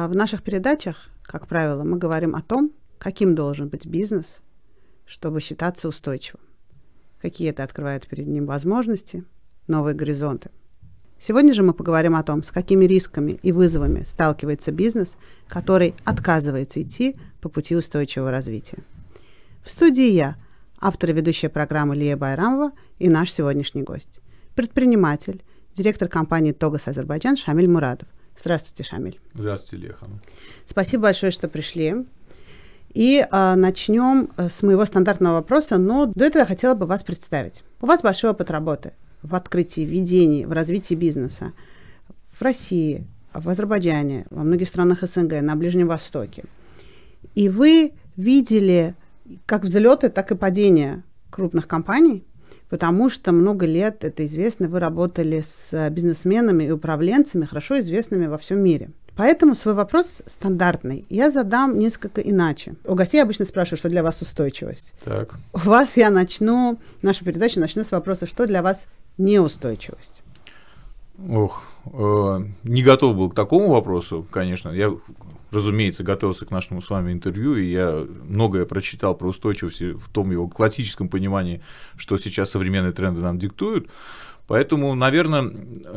А в наших передачах, как правило, мы говорим о том, каким должен быть бизнес, чтобы считаться устойчивым. Какие это открывает перед ним возможности, новые горизонты. Сегодня же мы поговорим о том, с какими рисками и вызовами сталкивается бизнес, который отказывается идти по пути устойчивого развития. В студии я, автор и ведущая программы Лия Байрамова и наш сегодняшний гость, предприниматель, директор компании «Тогас Азербайджан» Шамиль Мурадов, Здравствуйте, Шамиль. Здравствуйте, Лехан. Спасибо большое, что пришли. И а, начнем э, с моего стандартного вопроса, но до этого я хотела бы вас представить. У вас большой опыт работы в открытии, ведении, в развитии бизнеса в России, в Азербайджане, во многих странах СНГ, на Ближнем Востоке. И вы видели как взлеты, так и падения крупных компаний, потому что много лет, это известно, вы работали с э, бизнесменами и управленцами, хорошо известными во всем мире. Поэтому свой вопрос стандартный. Я задам несколько иначе. У гостей обычно спрашиваю, что для вас устойчивость. Так. У вас я начну, нашу передачу начну с вопроса, что для вас неустойчивость. Ох, э, не готов был к такому вопросу, конечно. Я разумеется, готовился к нашему с вами интервью, и я многое прочитал про устойчивость в том его классическом понимании, что сейчас современные тренды нам диктуют. Поэтому, наверное,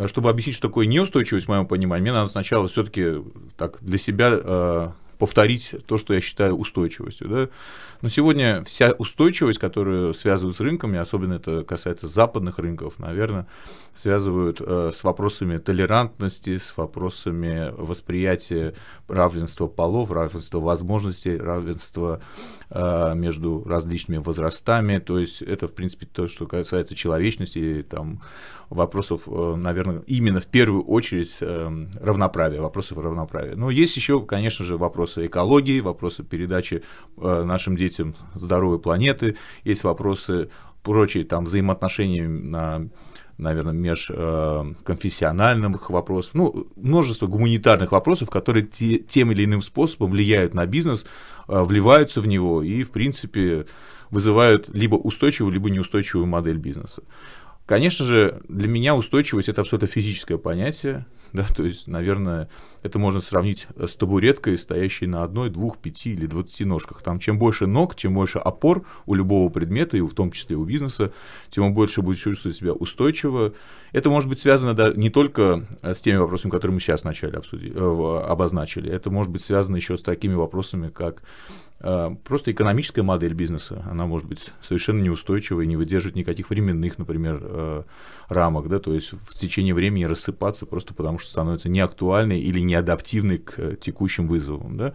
чтобы объяснить, что такое неустойчивость в моем понимании, мне надо сначала все-таки так для себя э, повторить то, что я считаю устойчивостью. Да? Но сегодня вся устойчивость, которую связывают с рынками, особенно это касается западных рынков, наверное, связывают э, с вопросами толерантности, с вопросами восприятия равенства полов, равенства возможностей, равенства а, между различными возрастами. То есть это, в принципе, то, что касается человечности там вопросов, э, наверное, именно в первую очередь э, равноправия, вопросов равноправия. Но есть еще, конечно же, вопросы экологии, вопросы передачи э, нашим детям здоровой планеты, есть вопросы прочие там взаимоотношения на наверное, межконфессиональных э, вопросов, ну, множество гуманитарных вопросов, которые те, тем или иным способом влияют на бизнес, э, вливаются в него и, в принципе, вызывают либо устойчивую, либо неустойчивую модель бизнеса. Конечно же, для меня устойчивость это абсолютно физическое понятие. Да, то есть, наверное, это можно сравнить с табуреткой, стоящей на одной, двух, пяти или двадцати ножках. Там чем больше ног, чем больше опор у любого предмета, и в том числе у бизнеса, тем он больше будет чувствовать себя устойчиво. Это может быть связано да, не только э, с теми вопросами, которые мы сейчас вначале обсудили, э, обозначили. Это может быть связано еще с такими вопросами, как Э, просто экономическая модель бизнеса, она может быть совершенно неустойчивой, не выдерживать никаких временных, например, э, рамок, да, то есть в течение времени рассыпаться просто потому, что становится неактуальной или неадаптивной к текущим вызовам, да.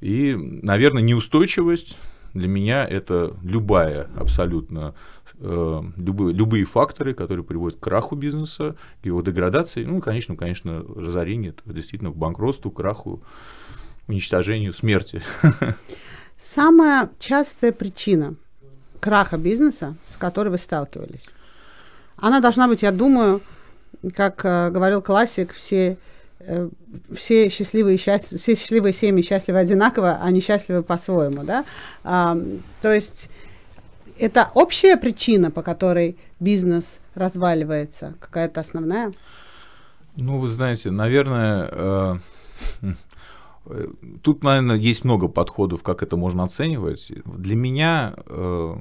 И, наверное, неустойчивость для меня это любая абсолютно э, любые, любые факторы, которые приводят к краху бизнеса, к его деградации, ну, конечно, конечно, разорение, это действительно, к банкротству, краху уничтожению, смерти. Самая частая причина краха бизнеса, с которой вы сталкивались, она должна быть, я думаю, как э, говорил классик, все, э, все, счастливые, счаст... все счастливые семьи счастливы одинаково, а не счастливы по-своему. Да? А, то есть это общая причина, по которой бизнес разваливается, какая-то основная? Ну, вы знаете, наверное, э, хм, Э, тут, наверное, есть много подходов, как это можно оценивать. Для меня э,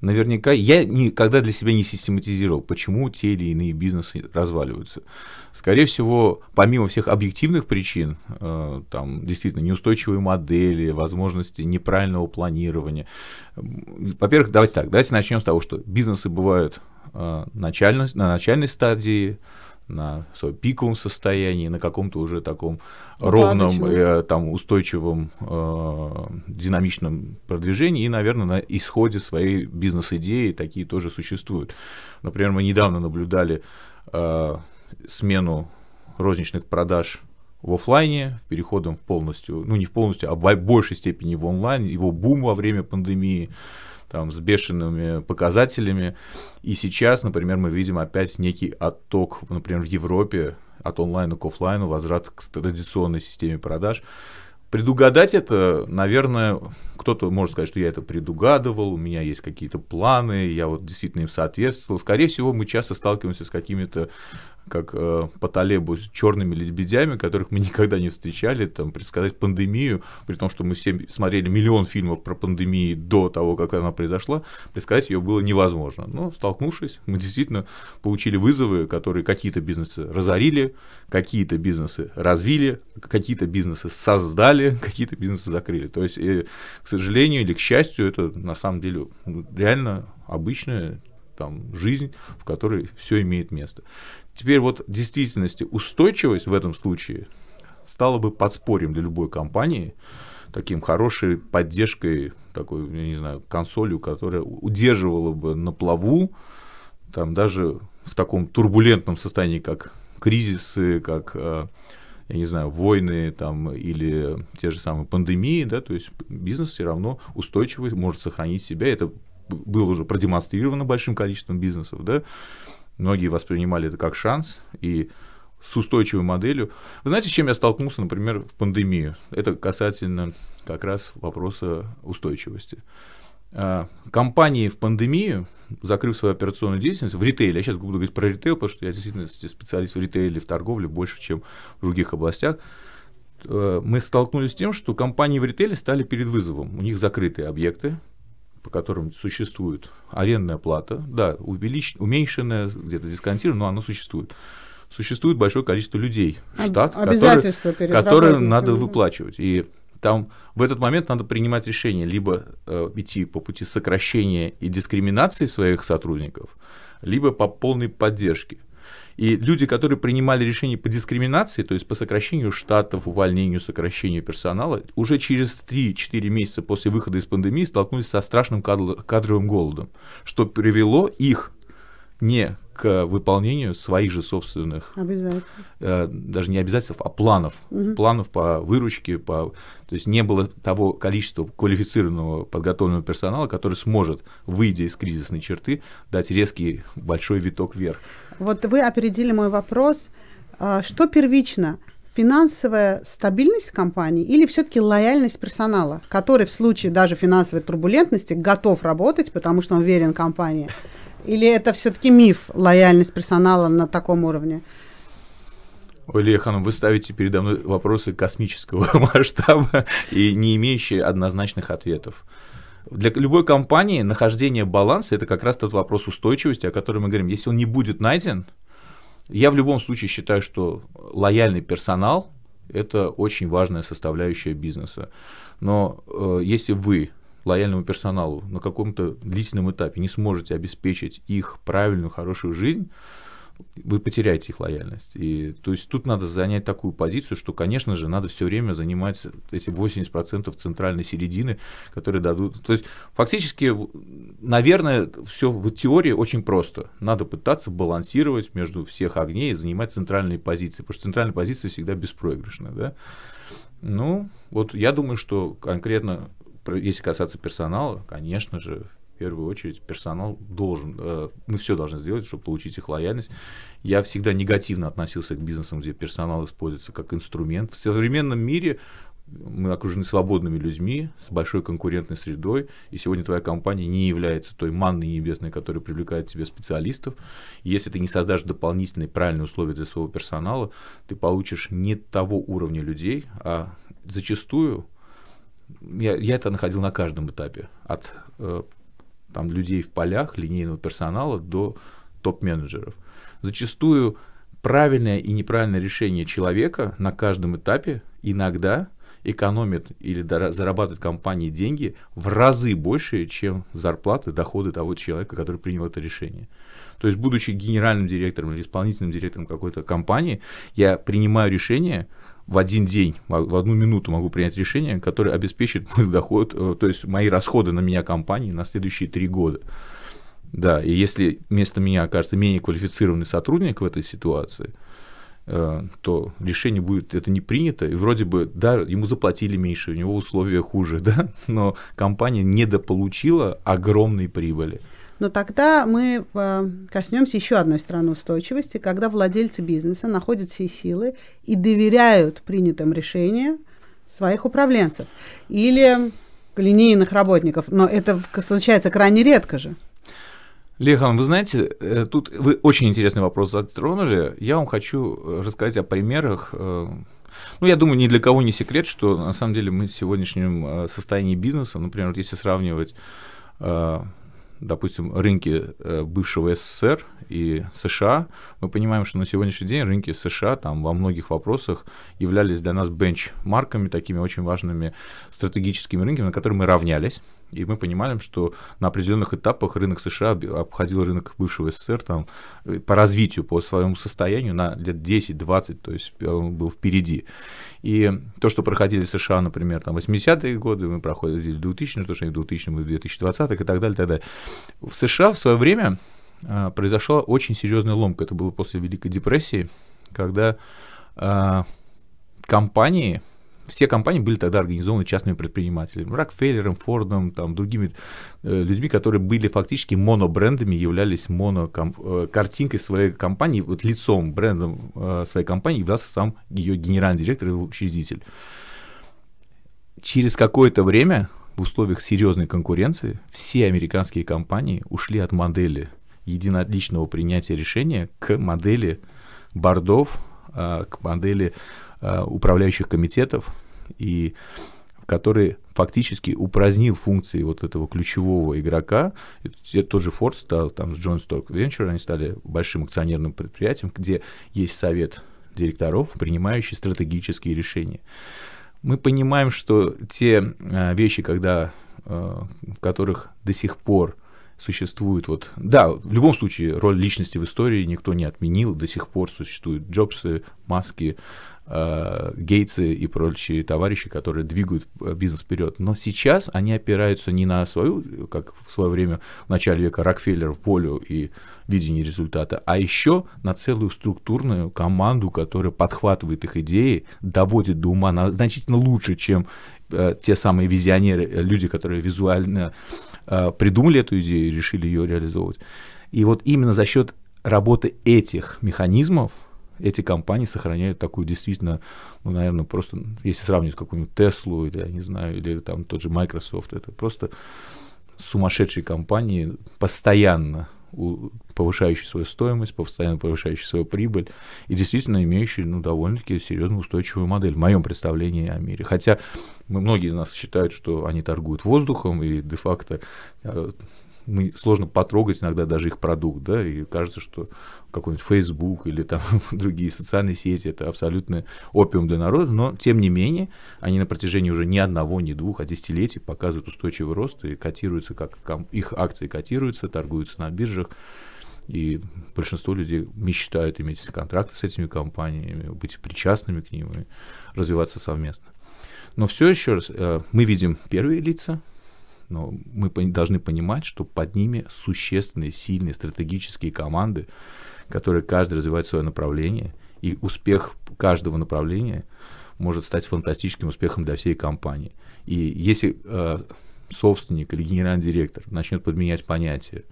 наверняка... Я никогда для себя не систематизировал, почему те или иные бизнесы разваливаются. Скорее всего, помимо всех объективных причин, э, там действительно неустойчивые модели, возможности неправильного планирования. Во-первых, давайте так, давайте начнем с того, что бизнесы бывают на начальной на начальной стадии, на своем пиковом состоянии, на каком-то уже таком ну ровном, э, там, устойчивом, э, динамичном продвижении и, наверное, на исходе своей бизнес-идеи такие тоже существуют. Например, мы недавно наблюдали э, смену розничных продаж в офлайне, переходом в полностью, ну не в полностью, а в большей степени в онлайн, его бум во время пандемии, там, с бешеными показателями. И сейчас, например, мы видим опять некий отток, например, в Европе от онлайна к офлайну, возврат к традиционной системе продаж. Предугадать это, наверное, кто-то может сказать, что я это предугадывал, у меня есть какие-то планы, я вот действительно им соответствовал. Скорее всего, мы часто сталкиваемся с какими-то, как э, по Талебу, черными лебедями, которых мы никогда не встречали, там, предсказать пандемию, при том, что мы все смотрели миллион фильмов про пандемии до того, как она произошла, предсказать ее было невозможно. Но, столкнувшись, мы действительно получили вызовы, которые какие-то бизнесы разорили, какие-то бизнесы развили, какие-то бизнесы создали, какие-то бизнесы закрыли. То есть, э, к сожалению или к счастью, это на самом деле реально обычная там, жизнь, в которой все имеет место. Теперь вот в действительности устойчивость в этом случае стала бы подспорьем для любой компании, таким хорошей поддержкой, такой, я не знаю, консолью, которая удерживала бы на плаву, там даже в таком турбулентном состоянии, как кризисы, как э, я не знаю, войны там, или те же самые пандемии, да, то есть бизнес все равно устойчивый, может сохранить себя. Это было уже продемонстрировано большим количеством бизнесов. Да. Многие воспринимали это как шанс, и с устойчивой моделью. Вы знаете, с чем я столкнулся, например, в пандемию? Это касательно как раз вопроса устойчивости. Э, компании в пандемию, закрыв свою операционную деятельность в ритейле, я сейчас буду говорить про ритейл, потому что я действительно специалист в ритейле, в торговле больше, чем в других областях, э, мы столкнулись с тем, что компании в ритейле стали перед вызовом. У них закрытые объекты, по которым существует арендная плата, да, увелич... уменьшенная, где-то дисконтированная, но она существует. Существует большое количество людей, штат, которые, которые надо выплачивать. И там в этот момент надо принимать решение либо э, идти по пути сокращения и дискриминации своих сотрудников, либо по полной поддержке. И люди, которые принимали решение по дискриминации, то есть по сокращению штатов, увольнению, сокращению персонала, уже через 3-4 месяца после выхода из пандемии столкнулись со страшным кадровым голодом, что привело их не к выполнению своих же собственных обязательств. Э, даже не обязательств, а планов. Угу. Планов по выручке, по... то есть не было того количества квалифицированного подготовленного персонала, который сможет, выйдя из кризисной черты, дать резкий большой виток вверх. Вот вы опередили мой вопрос. А, что первично? финансовая стабильность компании или все-таки лояльность персонала, который в случае даже финансовой турбулентности готов работать, потому что он верен компании? Или это все-таки миф, лояльность персонала на таком уровне? Ой, Лея вы ставите передо мной вопросы космического масштаба и не имеющие однозначных ответов. Для любой компании нахождение баланса – это как раз тот вопрос устойчивости, о котором мы говорим. Если он не будет найден, я в любом случае считаю, что лояльный персонал – это очень важная составляющая бизнеса. Но э, если вы лояльному персоналу на каком-то длительном этапе не сможете обеспечить их правильную, хорошую жизнь, вы потеряете их лояльность. И, то есть тут надо занять такую позицию, что, конечно же, надо все время занимать эти 80% центральной середины, которые дадут... То есть фактически, наверное, все в теории очень просто. Надо пытаться балансировать между всех огней и занимать центральные позиции, потому что центральная позиция всегда беспроигрышная. Да? Ну, вот я думаю, что конкретно если касаться персонала, конечно же, в первую очередь персонал должен, э, мы все должны сделать, чтобы получить их лояльность. Я всегда негативно относился к бизнесам, где персонал используется как инструмент. В современном мире мы окружены свободными людьми, с большой конкурентной средой, и сегодня твоя компания не является той манной небесной, которая привлекает к тебе специалистов. Если ты не создашь дополнительные правильные условия для своего персонала, ты получишь не того уровня людей, а зачастую я, я это находил на каждом этапе, от э, там, людей в полях, линейного персонала до топ-менеджеров. Зачастую правильное и неправильное решение человека на каждом этапе иногда экономит или зарабатывает компании деньги в разы больше, чем зарплаты, доходы того человека, который принял это решение. То есть, будучи генеральным директором или исполнительным директором какой-то компании, я принимаю решение – в один день, в одну минуту могу принять решение, которое обеспечит мой доход, э, то есть мои расходы на меня компании на следующие три года. Да, и если вместо меня окажется менее квалифицированный сотрудник в этой ситуации, э, то решение будет это не принято, и вроде бы, да, ему заплатили меньше, у него условия хуже, да, но компания недополучила огромные прибыли. Но тогда мы э, коснемся еще одной стороны устойчивости, когда владельцы бизнеса находят все силы и доверяют принятым решениям своих управленцев или линейных работников. Но это случается крайне редко же. Лехан, вы знаете, э, тут вы очень интересный вопрос затронули. Я вам хочу э, рассказать о примерах. Ну, я думаю, ни для кого не секрет, что на самом деле мы в сегодняшнем состоянии бизнеса, например, вот если сравнивать допустим, рынки э, бывшего СССР и США, мы понимаем, что на сегодняшний день рынки США там во многих вопросах являлись для нас бенчмарками, такими очень важными стратегическими рынками, на которые мы равнялись. И мы понимали, что на определенных этапах рынок США обходил рынок бывшего СССР там, э, по развитию, по своему состоянию на лет 10-20, то есть э, он был впереди. И то, что проходили США, например, там 80-е годы, мы проходили 2000-е, то, что они в 2000-м, в 2020-х и так далее, и так далее. В США в свое время э, произошла очень серьезная ломка. Это было после Великой депрессии, когда компании все компании были тогда организованы частными предпринимателями, Рокфеллером, Фордом, там, другими э, людьми, которые были фактически монобрендами, являлись монокартинкой э, своей компании, вот лицом, брендом э, своей компании являлся сам ее генеральный директор и учредитель. Через какое-то время в условиях серьезной конкуренции все американские компании ушли от модели единоличного принятия решения к модели бордов, э, к модели Э, управляющих комитетов, и который фактически упразднил функции вот этого ключевого игрока. И тот же Ford стал там с John Stock Venture, они стали большим акционерным предприятием, где есть совет директоров, принимающий стратегические решения. Мы понимаем, что те э, вещи, когда, э, в которых до сих пор существует вот... Да, в любом случае роль личности в истории никто не отменил, до сих пор существуют Джобсы, Маски, Э, Гейтсы и прочие товарищи, которые двигают э, бизнес вперед. Но сейчас они опираются не на свою, как в свое время в начале века Рокфеллер в полю и видение результата, а еще на целую структурную команду, которая подхватывает их идеи, доводит до ума на, значительно лучше, чем э, те самые визионеры, люди, которые визуально придумали эту идею и решили ее реализовывать. И вот именно за счет работы этих механизмов эти компании сохраняют такую действительно, ну, наверное, просто, если сравнить какую-нибудь Теслу, или, я не знаю, или там тот же Microsoft, это просто сумасшедшие компании, постоянно повышающие свою стоимость, постоянно повышающие свою прибыль и действительно имеющие ну, довольно-таки серьезную устойчивую модель в моем представлении о мире. Хотя мы, многие из нас считают, что они торгуют воздухом и де-факто э, мы сложно потрогать иногда даже их продукт, да, и кажется, что какой-нибудь Facebook или там другие социальные сети это абсолютно опиум для народа, но тем не менее они на протяжении уже не одного, не двух, а десятилетий показывают устойчивый рост и котируются, как их акции котируются, торгуются на биржах, и большинство людей мечтают иметь контракты с этими компаниями, быть причастными к ним и развиваться совместно. Но все еще раз, э, мы видим первые лица, но мы должны понимать, что под ними существенные, сильные стратегические команды, которые каждый развивает свое направление, и успех каждого направления может стать фантастическим успехом для всей компании. И если э, собственник или генеральный директор начнет подменять понятия,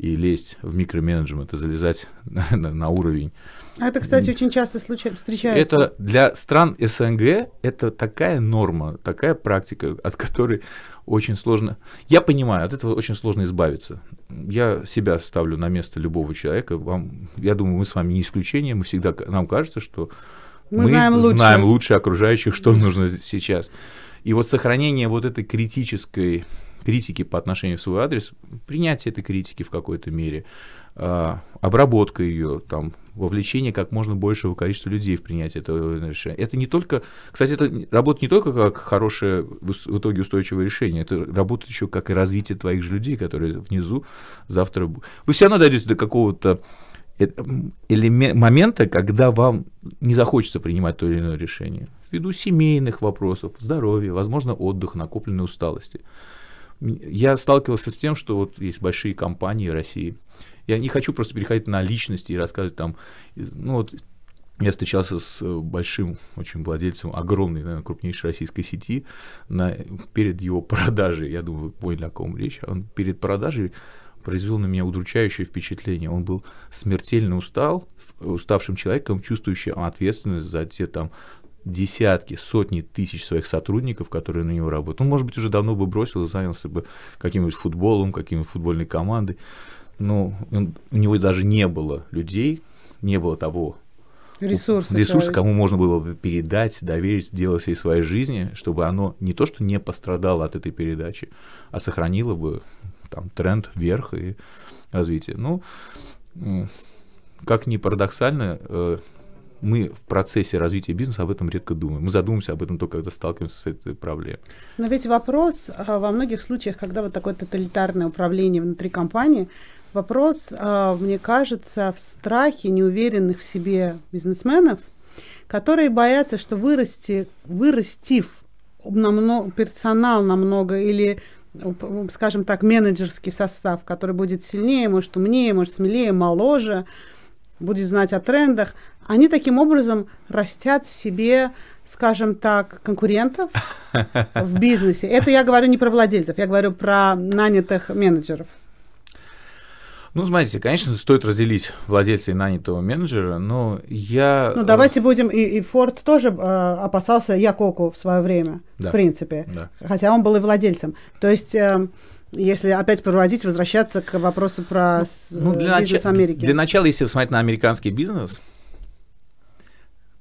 и лезть в микроменеджмент и залезать на, на, на уровень. А это, кстати, очень часто случа- встречается. Это для стран СНГ это такая норма, такая практика, от которой очень сложно. Я понимаю, от этого очень сложно избавиться. Я себя ставлю на место любого человека. Вам, я думаю, мы с вами не исключение. Мы всегда нам кажется, что мы, мы знаем, лучше. знаем лучше окружающих, что нужно сейчас. И вот сохранение вот этой критической критики по отношению в свой адрес, принятие этой критики в какой-то мере, а, обработка ее, там, вовлечение как можно большего количества людей в принятие этого решения. Это не только, кстати, это работа не только как хорошее в итоге устойчивое решение, это работает еще как и развитие твоих же людей, которые внизу завтра... Вы все равно дойдете до какого-то э, элемент, момента, когда вам не захочется принимать то или иное решение. Ввиду семейных вопросов, здоровья, возможно, отдых, накопленной усталости я сталкивался с тем, что вот есть большие компании России. Я не хочу просто переходить на личности и рассказывать там, ну вот я встречался с э, большим очень владельцем огромной, наверное, крупнейшей российской сети на, перед его продажей. Я думаю, вы поняли, о ком речь. Он перед продажей произвел на меня удручающее впечатление. Он был смертельно устал, уставшим человеком, чувствующим ответственность за те там десятки, сотни тысяч своих сотрудников, которые на него работают. Он, может быть, уже давно бы бросил и занялся бы каким-нибудь футболом, какими нибудь футбольной командой. Но он, у него даже не было людей, не было того ресурса, ресурса кому можно было бы передать, доверить дело всей своей жизни, чтобы оно не то, что не пострадало от этой передачи, а сохранило бы там тренд вверх и развитие. Ну, как ни парадоксально, э, мы в процессе развития бизнеса об этом редко думаем. Мы задумываемся об этом только, когда сталкиваемся с этой проблемой. Но ведь вопрос а, во многих случаях, когда вот такое тоталитарное управление внутри компании, вопрос, а, мне кажется, в страхе неуверенных в себе бизнесменов, которые боятся, что вырасти, вырастив намного, персонал намного или скажем так, менеджерский состав, который будет сильнее, может, умнее, может, смелее, моложе, будет знать о трендах, они таким образом растят себе скажем так, конкурентов в бизнесе. Это я говорю не про владельцев, я говорю про нанятых менеджеров. Ну, смотрите, конечно, стоит разделить владельца и нанятого менеджера, но я... Ну, э, давайте будем... И, и Форд тоже э, опасался Якоку в свое время, да. в принципе. Да. Хотя он был и владельцем. То есть... Э, если опять проводить, возвращаться к вопросу про ну, ну для э, бизнес нач... в Америке. Для начала, если посмотреть на американский бизнес,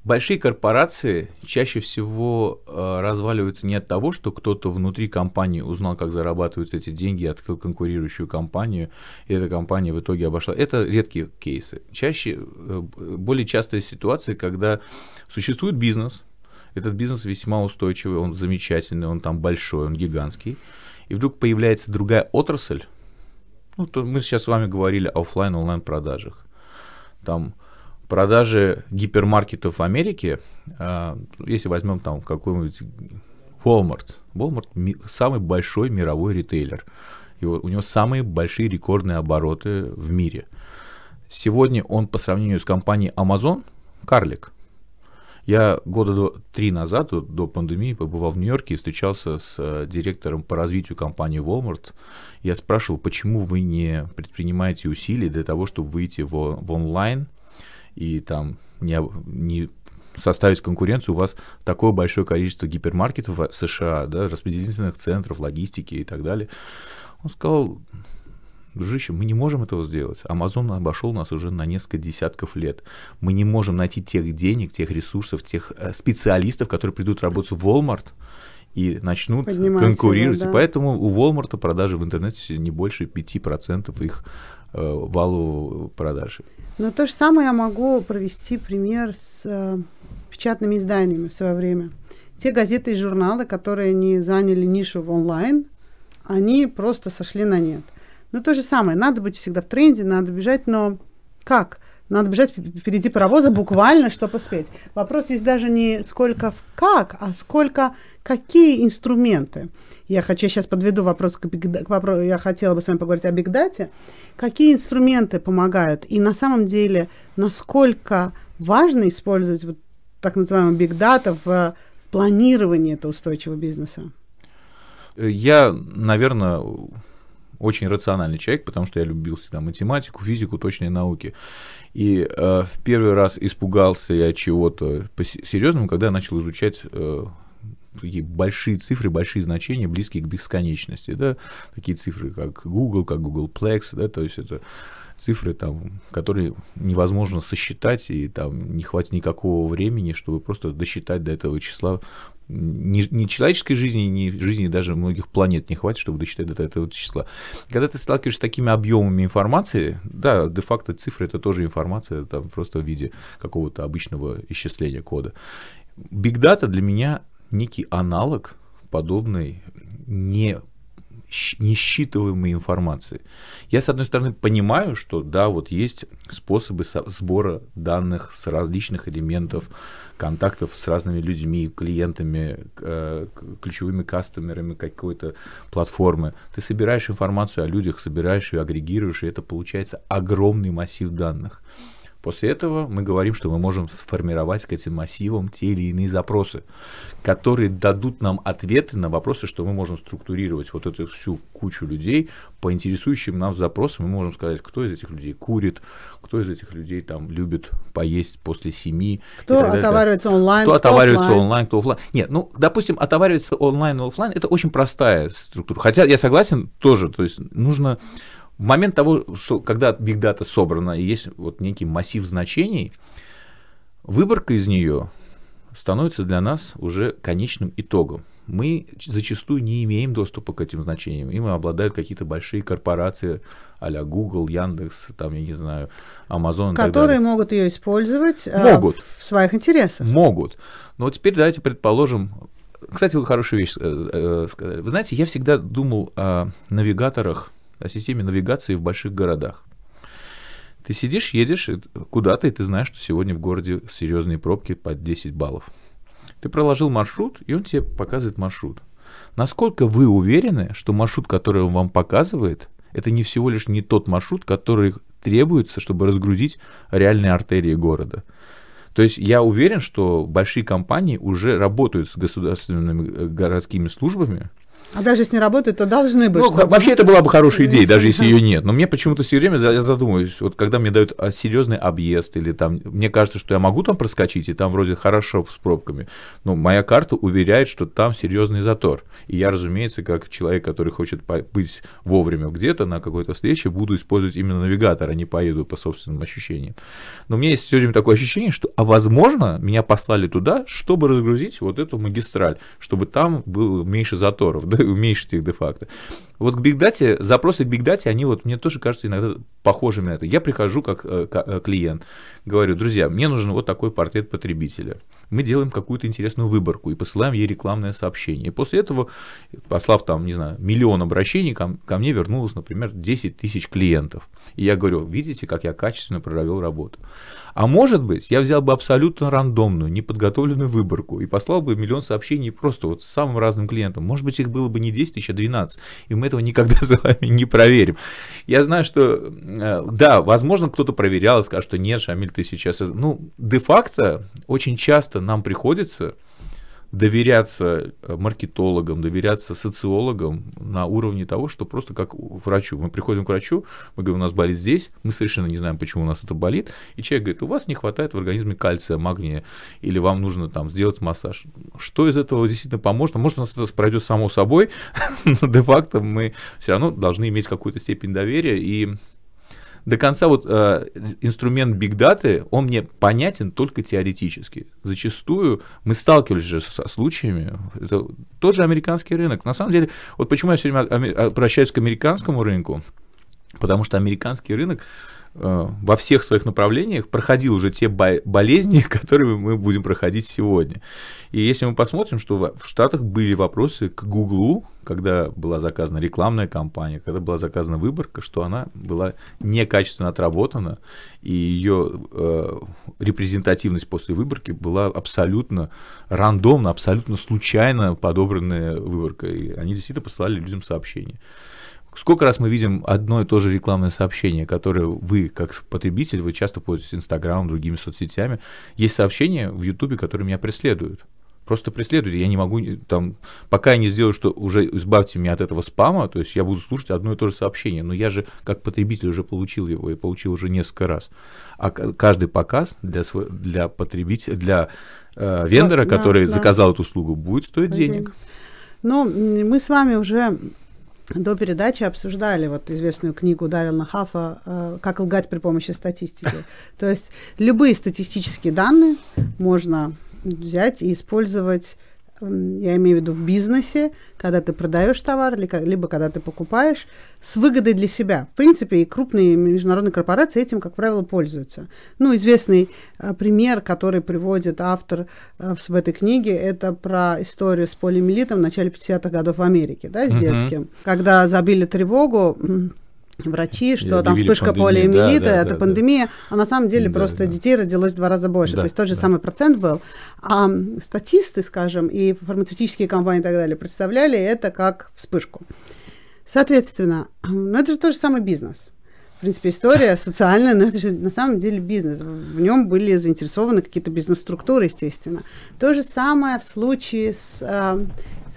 Большие корпорации чаще всего э, разваливаются не от того, что кто-то внутри компании узнал, как зарабатываются эти деньги, открыл конкурирующую компанию, и эта компания в итоге обошла. Это редкие кейсы. Чаще, э, более частая ситуация, когда существует бизнес, этот бизнес весьма устойчивый, он замечательный, он там большой, он гигантский, и вдруг появляется другая отрасль. Ну, то мы сейчас с вами говорили о офлайн-онлайн продажах. Там продажи гипермаркетов в Америке. А, если возьмем там какой-нибудь Walmart, Walmart самый большой мировой ритейлер, и у него самые большие рекордные обороты в мире. Сегодня он по сравнению с компанией Amazon карлик. Я года два, три назад, до пандемии, побывал в Нью-Йорке и встречался с э, директором по развитию компании Walmart. Я спрашивал, почему вы не предпринимаете усилий для того, чтобы выйти в, в онлайн – и там не, не составить конкуренцию, у вас такое большое количество гипермаркетов в США, да, распределительных центров, логистики и так далее. Он сказал, дружище, мы не можем этого сделать. Amazon обошел нас уже на несколько десятков лет. Мы не можем найти тех денег, тех ресурсов, тех э, специалистов, которые придут работать в Walmart и начнут Поднимать конкурировать. Его, да. Поэтому у Walmart продажи в интернете не больше 5% их Э, валу продажи. Но то же самое я могу провести пример с э, печатными изданиями в свое время. Те газеты и журналы, которые не заняли нишу в онлайн, они просто сошли на нет. Но то же самое. Надо быть всегда в тренде, надо бежать, но как? Надо бежать впереди паровоза буквально, чтобы успеть. Вопрос здесь даже не сколько в как, а сколько какие инструменты. Я хочу, сейчас подведу вопрос к, к вопросу, я хотела бы с вами поговорить о бигдате. Какие инструменты помогают? И на самом деле, насколько важно использовать вот так называемый бигдата в, в планировании этого устойчивого бизнеса? Я, наверное, очень рациональный человек, потому что я любил всегда математику, физику, точные науки. И э, в первый раз испугался я чего-то серьезному, когда я начал изучать э, такие большие цифры, большие значения, близкие к бесконечности. Да? Такие цифры, как Google, как Googleplex, да? то есть это цифры, там, которые невозможно сосчитать, и там не хватит никакого времени, чтобы просто досчитать до этого числа. Ни, ни человеческой жизни, ни жизни даже многих планет не хватит, чтобы досчитать до этого числа. когда ты сталкиваешься с такими объемами информации, да, де-факто цифры это тоже информация, там просто в виде какого-то обычного исчисления кода. Биг дата для меня некий аналог подобной не несчитываемой информации. Я, с одной стороны, понимаю, что да, вот есть способы сбора данных с различных элементов, контактов с разными людьми, клиентами, э, ключевыми кастомерами какой-то платформы. Ты собираешь информацию о людях, собираешь ее, агрегируешь, и это получается огромный массив данных. После этого мы говорим, что мы можем сформировать к этим массивам те или иные запросы, которые дадут нам ответы на вопросы, что мы можем структурировать вот эту всю кучу людей по интересующим нам запросам. Мы можем сказать, кто из этих людей курит, кто из этих людей там любит поесть после семи. Кто далее, отоваривается онлайн, кто, кто отоваривается оффлайн. онлайн, кто офлайн. Нет, ну, допустим, отоваривается онлайн и офлайн – это очень простая структура. Хотя я согласен тоже, то есть нужно в момент того, что когда Big Data собрана и есть вот некий массив значений, выборка из нее становится для нас уже конечным итогом. Мы зачастую не имеем доступа к этим значениям. Им обладают какие-то большие корпорации а-ля Google, Яндекс, там, я не знаю, Amazon. Которые могут ее использовать а, могут. в своих интересах. Могут. Но вот теперь давайте предположим... Кстати, вы хорошую вещь э, э сказали. Вы знаете, я всегда думал о навигаторах о системе навигации в больших городах. Ты сидишь, едешь куда-то, и ты знаешь, что сегодня в городе серьезные пробки под 10 баллов. Ты проложил маршрут, и он тебе показывает маршрут. Насколько вы уверены, что маршрут, который он вам показывает, это не всего лишь не тот маршрут, который требуется, чтобы разгрузить реальные артерии города? То есть я уверен, что большие компании уже работают с государственными э, городскими службами, а даже если не работает, то должны быть. Ну, чтобы... вообще это была бы хорошая идея, даже если ее нет. Но мне почему-то все время я задумываюсь, вот когда мне дают а, серьезный объезд или там, мне кажется, что я могу там проскочить, и там вроде хорошо с пробками, но моя карта уверяет, что там серьезный затор. И я, разумеется, как человек, который хочет быть вовремя где-то на какой-то встрече, буду использовать именно навигатор, а не поеду по собственным ощущениям. Но у меня есть все время такое ощущение, что, а возможно, меня послали туда, чтобы разгрузить вот эту магистраль, чтобы там было меньше заторов. Да уменьшить их де-факто. Вот к бигдате, запросы к бигдате, они вот мне тоже кажется иногда похожими на это. Я прихожу как э, э, клиент, говорю, друзья, мне нужен вот такой портрет потребителя. Мы делаем какую-то интересную выборку и посылаем ей рекламное сообщение. И после этого, послав там, не знаю, миллион обращений, ко, ко мне вернулось, например, 10 тысяч клиентов. И я говорю, видите, как я качественно провел работу. А может быть, я взял бы абсолютно рандомную, неподготовленную выборку и послал бы миллион сообщений просто вот самым разным клиентам. Может быть, их было бы не 10 тысяч, а 12. И мы этого никогда с вами не проверим. Я знаю, что, э, да, возможно, кто-то проверял и скажет, что нет, Шамиль, ты сейчас... Ну, де-факто очень часто нам приходится доверяться э, маркетологам, доверяться социологам на уровне того, что просто как врачу. Мы приходим к врачу, мы говорим, у нас болит здесь, мы совершенно не знаем, почему у нас это болит, и человек говорит, у вас не хватает в организме кальция, магния, или вам нужно там сделать массаж. Что из этого действительно поможет? Может, у нас это пройдет само собой, но де-факто мы все равно должны иметь какую-то степень доверия и до конца вот э, инструмент биг даты, он мне понятен только теоретически. Зачастую мы сталкивались же со случаями, это тот же американский рынок. На самом деле, вот почему я все время обращаюсь к американскому рынку, потому что американский рынок, Э, во всех своих направлениях проходил уже те болезни, которые мы будем проходить сегодня. И если мы посмотрим, что в Штатах были вопросы к Гуглу, когда была заказана рекламная кампания, когда была заказана выборка, что она была некачественно отработана, и ее э, репрезентативность после выборки была абсолютно рандомно, абсолютно случайно подобранная выборка. И они действительно посылали людям сообщения. Сколько раз мы видим одно и то же рекламное сообщение, которое вы, как потребитель, вы часто пользуетесь Инстаграмом, другими соцсетями. Есть сообщения в Ютубе, которые меня преследуют. Просто преследуют. Я не могу, там, пока я не сделаю, что уже избавьте меня от этого спама, то есть я буду слушать одно и то же сообщение. Но я же, как потребитель, уже получил его и получил уже несколько раз. А каждый показ для, для потребителя, для э, вендора, ну, да, который да, заказал да. эту услугу, будет стоить денег. денег. Ну, Но мы с вами уже до передачи обсуждали вот известную книгу Даррена Хафа э, «Как лгать при помощи статистики». То есть любые статистические данные можно взять и использовать я имею в виду в бизнесе, когда ты продаешь товар, либо когда ты покупаешь, с выгодой для себя. В принципе, и крупные международные корпорации этим, как правило, пользуются. Ну, известный а, пример, который приводит автор а, в этой книге, это про историю с полиэмилитом в начале 50-х годов в Америке, да, с uh-huh. детским. Когда забили тревогу, врачи, что там вспышка пандемии. полиомиелита, да, да, это да, пандемия, да. а на самом деле да, просто да. детей родилось в два раза больше, да, то есть тот же да. самый процент был. А статисты, скажем, и фармацевтические компании и так далее представляли это как вспышку. Соответственно, ну это же тот же самый бизнес. В принципе, история социальная, но это же на самом деле бизнес. В нем были заинтересованы какие-то бизнес-структуры, естественно. То же самое в случае с, а,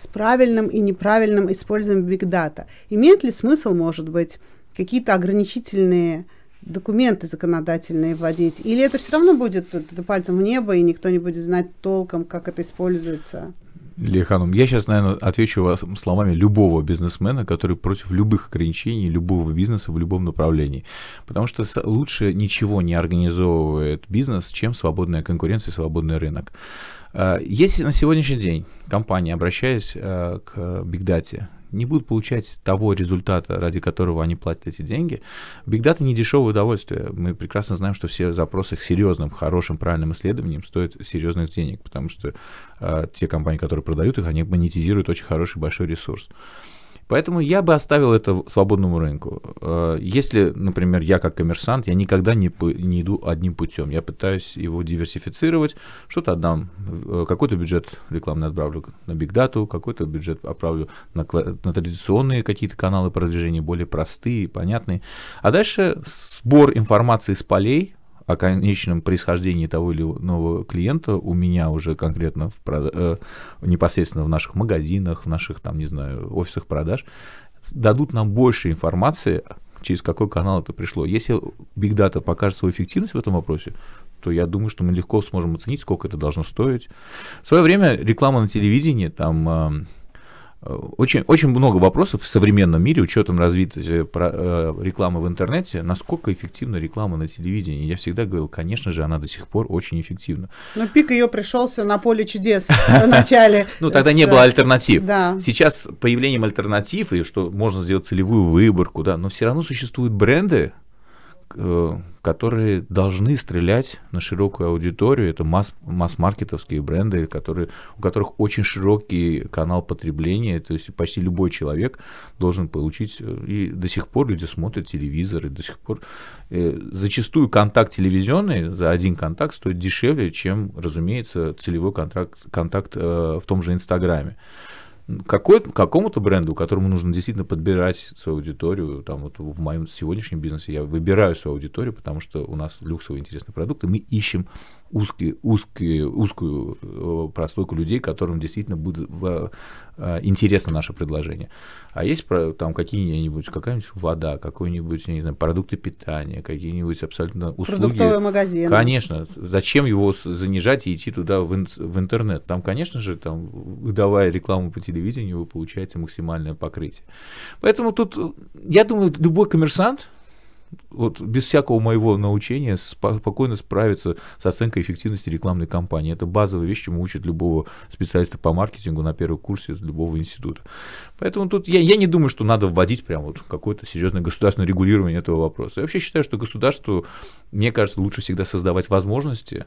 с правильным и неправильным использованием бигдата. Имеет ли смысл, может быть, какие-то ограничительные документы законодательные вводить? Или это все равно будет пальцем в небо, и никто не будет знать толком, как это используется? Леханум, я сейчас, наверное, отвечу вас словами любого бизнесмена, который против любых ограничений, любого бизнеса в любом направлении. Потому что лучше ничего не организовывает бизнес, чем свободная конкуренция, свободный рынок. А, Если на сегодняшний день компания, обращаясь а, к Big Data, не будут получать того результата, ради которого они платят эти деньги. Big не дешевое удовольствие. Мы прекрасно знаем, что все запросы к серьезным, хорошим, правильным исследованиям стоят серьезных денег, потому что э, те компании, которые продают их, они монетизируют очень хороший большой ресурс. Э, Поэтому я бы оставил это свободному рынку. Э, если, например, я как коммерсант, я никогда не, не иду одним путем. Я пытаюсь его диверсифицировать. Что-то отдам, э, какой-то бюджет рекламный отправлю на бигдату, какой-то бюджет отправлю на, на традиционные какие-то каналы продвижения, более простые, понятные. А дальше сбор информации с полей, о конечном происхождении того или иного клиента у меня уже конкретно в э, непосредственно в наших магазинах, в наших там, не знаю, офисах продаж дадут нам больше информации, через какой канал это пришло. Если Big Data покажет свою эффективность в этом вопросе, то я думаю, что мы легко сможем оценить, сколько это должно стоить. В свое время реклама на телевидении, там э, очень, очень много вопросов в современном мире, учетом развития э, э, рекламы в интернете, насколько эффективна реклама на телевидении. Я всегда говорил, конечно же, она до сих пор очень эффективна. Но пик ее пришелся на поле чудес в начале. Ну, тогда не было альтернатив. Сейчас появлением альтернатив, и что можно сделать целевую выборку, да, но все равно существуют бренды, Э, которые должны стрелять на широкую аудиторию. Это масс, масс-маркетовские бренды, которые, у которых очень широкий канал потребления. То есть почти любой человек должен получить... Э, и до сих пор люди смотрят телевизор, и до сих пор... Э, зачастую контакт телевизионный за один контакт стоит дешевле, чем, разумеется, целевой контракт, контакт э, в том же Инстаграме какой, какому-то бренду, которому нужно действительно подбирать свою аудиторию, там вот в моем сегодняшнем бизнесе я выбираю свою аудиторию, потому что у нас люксовый интересный продукт, и мы ищем узкие, узкие, узкую э, прослойку людей, которым действительно будет э, интересно наше предложение. А есть там какие-нибудь, какая-нибудь вода, какой-нибудь, не знаю, продукты питания, какие-нибудь абсолютно услуги. Продуктовые магазины. Конечно. Зачем его занижать и идти туда в, в интернет? Там, конечно же, там, выдавая рекламу по телевидению, вы получаете максимальное покрытие. Поэтому тут, э, я думаю, любой коммерсант, вот без всякого моего научения спокойно справиться с оценкой эффективности рекламной кампании. Это базовая вещь, чему учат любого специалиста по маркетингу на первом курсе любого института. Поэтому тут я, я не думаю, что надо вводить прям вот какое-то серьезное государственное регулирование этого вопроса. Я вообще считаю, что государству, мне кажется, лучше всегда создавать возможности,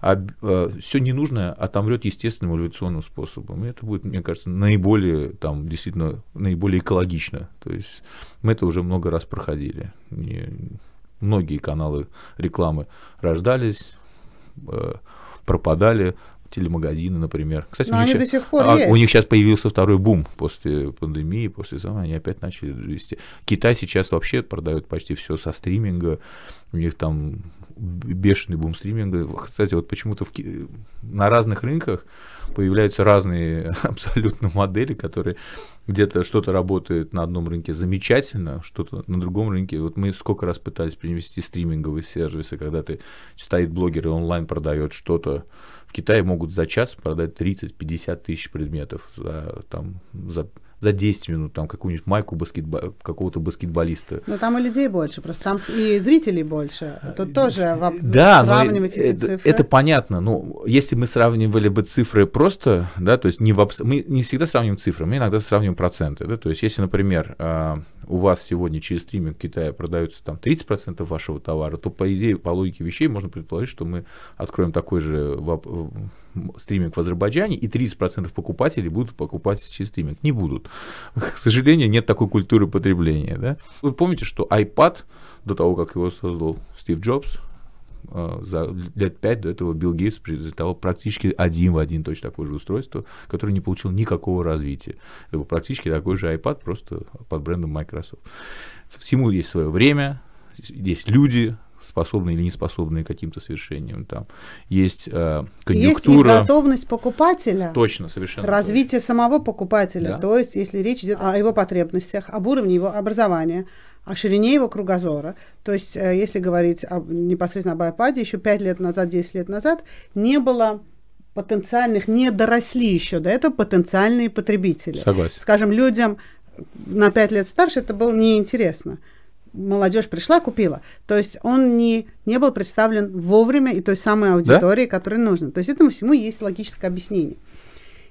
а э, все ненужное отомрет естественным эволюционным способом. И это будет, мне кажется, наиболее, там, действительно, наиболее экологично. То есть мы это уже много раз проходили. И многие каналы рекламы рождались, э, пропадали, телемагазины, например. Кстати, Но у них, сейчас, до сих пор а, есть. у них сейчас появился второй бум после пандемии, после самого они опять начали вести. Китай сейчас вообще продает почти все со стриминга, у них там бешеный бум стриминга. Кстати, вот почему-то в, на разных рынках появляются разные абсолютно модели, которые где-то что-то работает на одном рынке замечательно, что-то на другом рынке. Вот мы сколько раз пытались принести стриминговые сервисы, когда ты стоит блогер и онлайн продает что-то, в Китае могут за час продать 30-50 тысяч предметов за, там, за за 10 минут там какую-нибудь майку баскетбо... какого-то баскетболиста. Но там и людей больше, просто там и зрителей больше. Тут тоже э, воп... да, сравнивать но э, эти это, цифры. Это понятно, но ну, если мы сравнивали бы цифры просто, да, то есть не в абс мы не всегда сравним цифры, мы иногда сравниваем проценты, да, то есть если, например, а, у вас сегодня через стриминг Китая продаются там 30% вашего товара, то по идее, по логике вещей можно предположить, что мы откроем такой же стриминг в Азербайджане, и 30% покупателей будут покупать через стриминг. Не будут. К сожалению, нет такой культуры потребления. Да? Вы помните, что iPad до того, как его создал Стив Джобс, Э, за лет пять до этого Билл Гейтс презентовал практически один в один точно такое же устройство, которое не получило никакого развития. Это был практически такой же iPad, просто под брендом Microsoft. Всему есть свое время, есть люди, способные или не способные к каким-то совершениям. Там есть э, конъюнктура. Есть и готовность покупателя. Точно, совершенно. Развитие точно. самого покупателя. Да. То есть, если речь идет о его потребностях, об уровне его образования, о ширине его кругозора. То есть, э, если говорить об, непосредственно об iPad, еще 5 лет назад, 10 лет назад не было потенциальных, не доросли еще до этого потенциальные потребители. Согласен. Скажем, людям на 5 лет старше это было неинтересно молодежь пришла, купила. То есть он не, не был представлен вовремя и той самой аудитории, да? которая нужна. То есть этому всему есть логическое объяснение.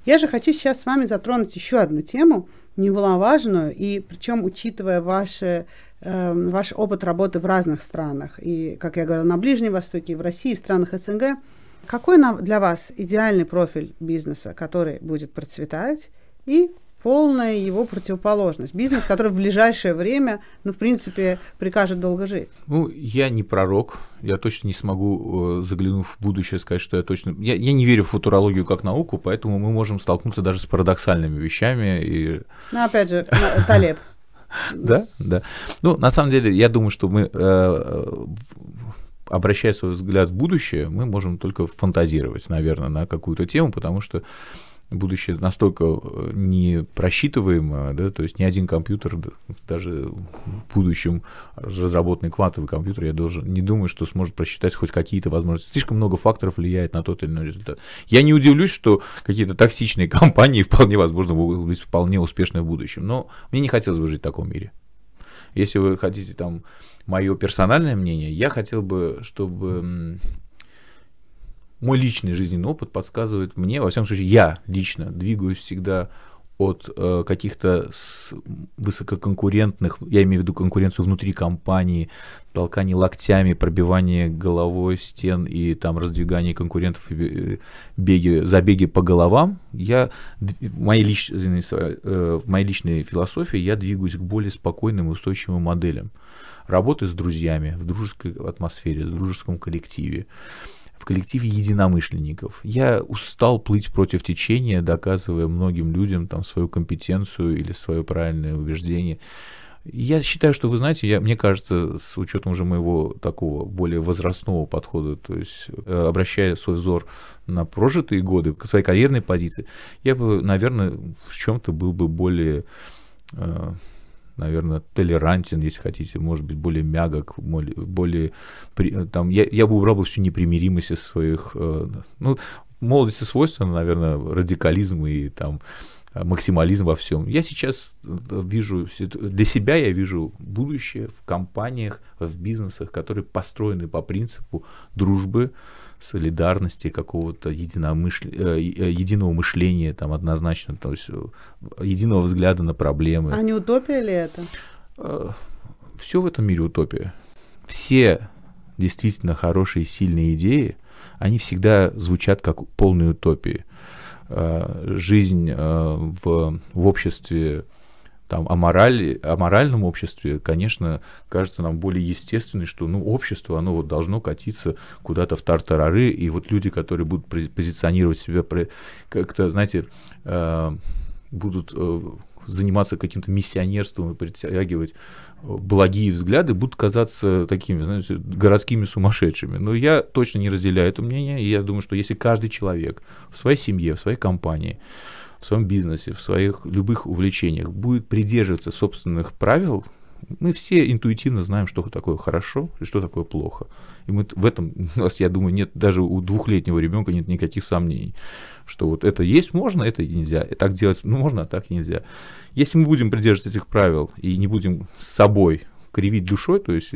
Я же хочу сейчас с вами затронуть еще одну тему, немаловажную, и причем учитывая ваши Эм, ваш опыт работы в разных странах, и, как я говорила, на Ближнем Востоке, и в России, в странах СНГ. Какой нам, для вас идеальный профиль бизнеса, который будет процветать, и полная его противоположность? Бизнес, который в ближайшее время, ну, в принципе, прикажет долго жить. Ну, я не пророк, я точно не смогу, э, заглянув в будущее, сказать, что я точно... Я, я не верю в футурологию как науку, поэтому мы можем столкнуться даже с парадоксальными вещами. И... Ну, опять же, Талеб. Да, да. Ну, на самом деле, я думаю, что мы, э, обращая свой взгляд в будущее, мы можем только фантазировать, наверное, на какую-то тему, потому что будущее настолько э, не просчитываемое, да, то есть ни один компьютер, даже в будущем разработанный квантовый компьютер, я должен, не думаю, что сможет просчитать хоть какие-то возможности. Слишком много факторов влияет на тот или иной результат. Я не удивлюсь, что какие-то токсичные компании вполне возможно могут быть вполне успешны в будущем, но мне не хотелось бы жить в таком мире. Если вы хотите там мое персональное мнение, я хотел бы, чтобы мой личный жизненный опыт подсказывает мне, во всяком случае, я лично двигаюсь всегда от э, каких-то высококонкурентных, я имею в виду конкуренцию внутри компании, толкание локтями, пробивание головой стен и там раздвигание конкурентов, э, беги, забеги по головам, я, в моей, лич, э, в моей личной философии я двигаюсь к более спокойным и устойчивым моделям. Работы с друзьями, в дружеской атмосфере, в дружеском коллективе в коллективе единомышленников. Я устал плыть против течения, доказывая многим людям там свою компетенцию или свое правильное убеждение. Я считаю, что, вы знаете, я, мне кажется, с учетом уже моего такого более возрастного подхода, то есть э, обращая свой взор на прожитые годы, к своей карьерной позиции, я бы, наверное, в чем-то был бы более э, наверное, толерантен, если хотите, может быть, более мягок, более... там, я, я бы убрал бы всю непримиримость из своих... Э, ну, молодости свойственно, наверное, радикализм и там Э, максимализм во всем. Я сейчас э, вижу, для себя я вижу будущее в компаниях, в бизнесах, которые построены по принципу дружбы, солидарности, какого-то единомышл... Э, единого мышления, там однозначно, то есть единого взгляда на проблемы. А не утопия ли это? Все в этом мире утопия. Все действительно хорошие, сильные идеи, они всегда звучат как полные утопии. Э, жизнь э, в, в обществе, там, о морали о моральном обществе, конечно, кажется нам более естественной, что ну, общество, оно вот должно катиться куда-то в тартарары, и вот люди, которые будут позиционировать себя как-то, знаете, э, будут заниматься каким-то миссионерством и притягивать э, благие взгляды, будут казаться такими, знаете, городскими сумасшедшими. Но я точно не разделяю это мнение, и я думаю, что если каждый человек в своей семье, в своей компании, в своем бизнесе, в своих любых увлечениях будет придерживаться собственных правил, мы все интуитивно знаем, что такое хорошо и что такое плохо. И мы в этом, у нас, я думаю, нет даже у двухлетнего ребенка нет никаких сомнений, что вот это есть можно, это нельзя. И так делать ну, можно, а так нельзя. Если мы будем придерживаться этих правил и не будем с собой кривить душой, то есть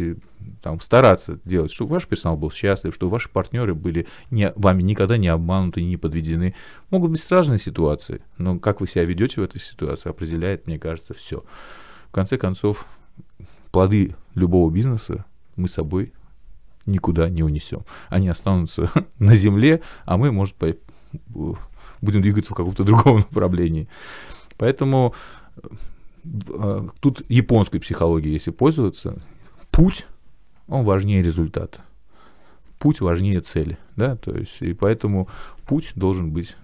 там, стараться делать, чтобы ваш персонал был счастлив, чтобы ваши партнеры были не, вами никогда не обмануты, не подведены. Могут быть страшные ситуации, но как вы себя ведете в этой ситуации, определяет, мне кажется, все. В конце концов, плоды любого бизнеса мы с собой никуда не унесем. Они останутся на земле, а мы, может, по... будем двигаться в каком-то другом направлении. Поэтому э, тут японской психологией если пользоваться, путь, он важнее результата. Путь важнее цели, да, то есть, и поэтому путь должен быть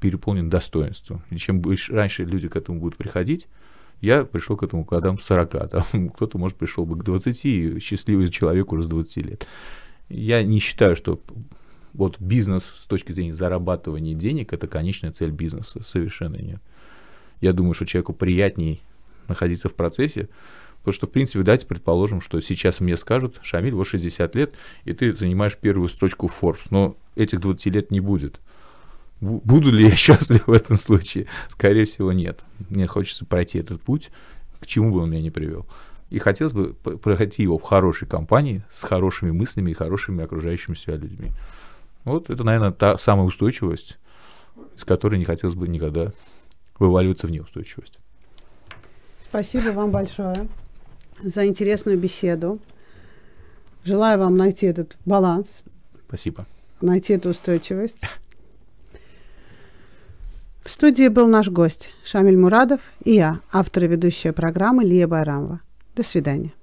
переполнен достоинством. И чем раньше люди к этому будут приходить, я пришел к этому к годам 40, там кто-то, может, пришел бы к 20, счастливый человек уже с 20 лет. Я не считаю, что вот бизнес с точки зрения зарабатывания денег – это конечная цель бизнеса, совершенно нет. Я думаю, что человеку приятней находиться в процессе, потому что, в принципе, давайте предположим, что сейчас мне скажут, Шамиль, вот 60 лет, и ты занимаешь первую строчку Forbes, но этих 20 лет не будет – Буду ли я счастлив в этом случае? Скорее всего, нет. Мне хочется пройти этот путь, к чему бы он меня ни привел. И хотелось бы пройти его в хорошей компании, с хорошими мыслями и хорошими окружающими себя людьми. Вот это, наверное, та самая устойчивость, из которой не хотелось бы никогда вываливаться в неустойчивость. Спасибо вам большое за интересную беседу. Желаю вам найти этот баланс. Спасибо. Найти эту устойчивость. В студии был наш гость Шамиль Мурадов и я, автор и ведущая программы Лия Байрамова. До свидания.